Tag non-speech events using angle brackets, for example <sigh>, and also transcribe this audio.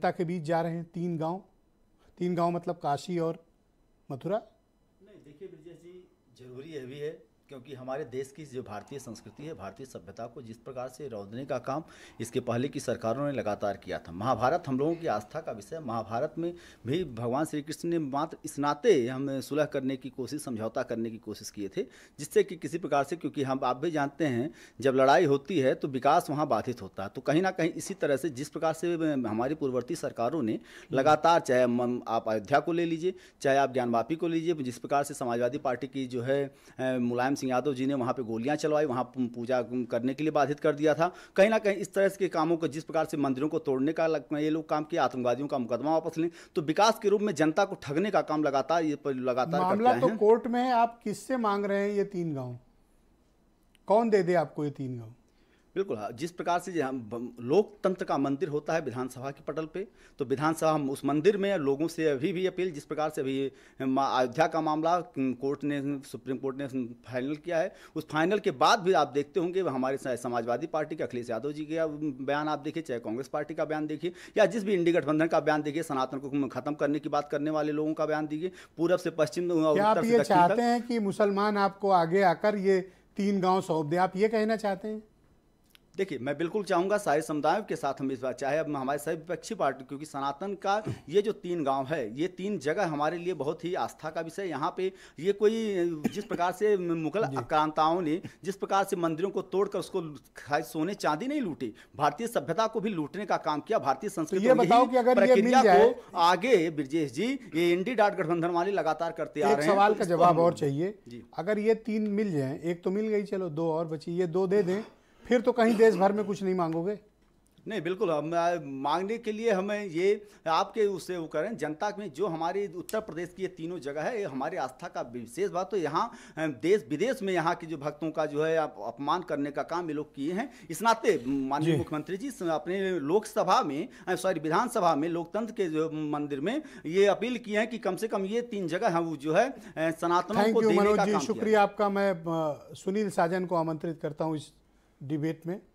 जनता के बीच जा रहे हैं तीन गांव तीन गांव मतलब काशी और मथुरा नहीं देखिए ब्रजेश जी जरूरी है भी है क्योंकि हमारे देश की जो भारतीय संस्कृति है भारतीय सभ्यता को जिस प्रकार से रौदने का काम इसके पहले की सरकारों ने लगातार किया था महाभारत हम लोगों की आस्था का विषय महाभारत में भी भगवान श्री कृष्ण ने मात्र स्नाते हम सुलह करने की कोशिश समझौता करने की कोशिश किए थे जिससे कि किसी प्रकार से क्योंकि हम आप भी जानते हैं जब लड़ाई होती है तो विकास वहाँ बाधित होता है तो कहीं ना कहीं इसी तरह से जिस प्रकार से हमारी पूर्ववर्ती सरकारों ने लगातार चाहे आप अयोध्या को ले लीजिए चाहे आप ज्ञानवापी को लीजिए जिस प्रकार से समाजवादी पार्टी की जो है मुलायम सिंह यादव जी ने वहाँ पर गोलियाँ चलवाई वहाँ पूजा करने के लिए बाधित कर दिया था कहीं ना कहीं इस तरह के कामों को जिस प्रकार से मंदिरों को तोड़ने का ये लोग काम किया आतंकवादियों का मुकदमा वापस लें तो विकास के रूप में जनता को ठगने का काम लगातार ये लगातार मामला तो कोर्ट में आप किससे मांग रहे हैं ये तीन गांव कौन दे दे आपको ये तीन गांव बिल्कुल हाँ जिस प्रकार से हम लोकतंत्र का मंदिर होता है विधानसभा के पटल पे तो विधानसभा उस मंदिर में लोगों से अभी भी अपील जिस प्रकार से अभी अयोध्या का मामला कोर्ट ने सुप्रीम कोर्ट ने फाइनल किया है उस फाइनल के बाद भी आप देखते होंगे हमारे समाजवादी पार्टी के अखिलेश यादव जी का बयान आप देखिए चाहे कांग्रेस पार्टी का बयान देखिए या जिस भी इंडी गठबंधन का बयान देखिए सनातन को खत्म करने की बात करने वाले लोगों का बयान देखिए पूरब से पश्चिम चाहते हैं कि मुसलमान आपको आगे आकर ये तीन गांव सौंप दे आप ये कहना चाहते हैं देखिए मैं बिल्कुल चाहूंगा सारे समुदायों के साथ हम इस बात चाहे अब हमारे सभी विपक्षी पार्टी क्योंकि सनातन का ये जो तीन गांव है ये तीन जगह हमारे लिए बहुत ही आस्था का विषय यहाँ पे ये कोई जिस प्रकार से मुगल <laughs> आक्रांताओं ने जिस प्रकार से मंदिरों को तोड़कर उसको सोने चांदी नहीं लूटी भारतीय सभ्यता को भी लूटने का काम किया भारतीय तो संस्कृति प्रक्रिया को आगे ब्रजेश जी ये डी डाट गठबंधन वाले लगातार करते आ रहे हैं सवाल का जवाब और चाहिए अगर ये तीन मिल जाए एक तो मिल गई चलो दो और बची ये दो दे दें फिर तो कहीं देश भर में कुछ नहीं मांगोगे नहीं बिल्कुल हम मांगने के लिए हमें ये आपके उससे वो करें जनता में जो हमारे उत्तर प्रदेश की ये तीनों जगह है ये हमारी आस्था का विशेष बात तो यहाँ देश विदेश में यहाँ के जो भक्तों का जो है आप अपमान करने का काम ये लोग किए हैं इस नाते माननीय मुख्यमंत्री जी अपने लोकसभा में सॉरी विधानसभा में लोकतंत्र के जो मंदिर में ये अपील किए हैं कि कम से कम ये तीन जगह वो जो है सनातन को देने का काम शुक्रिया आपका मैं सुनील साजन को आमंत्रित करता हूँ इस डिबेट में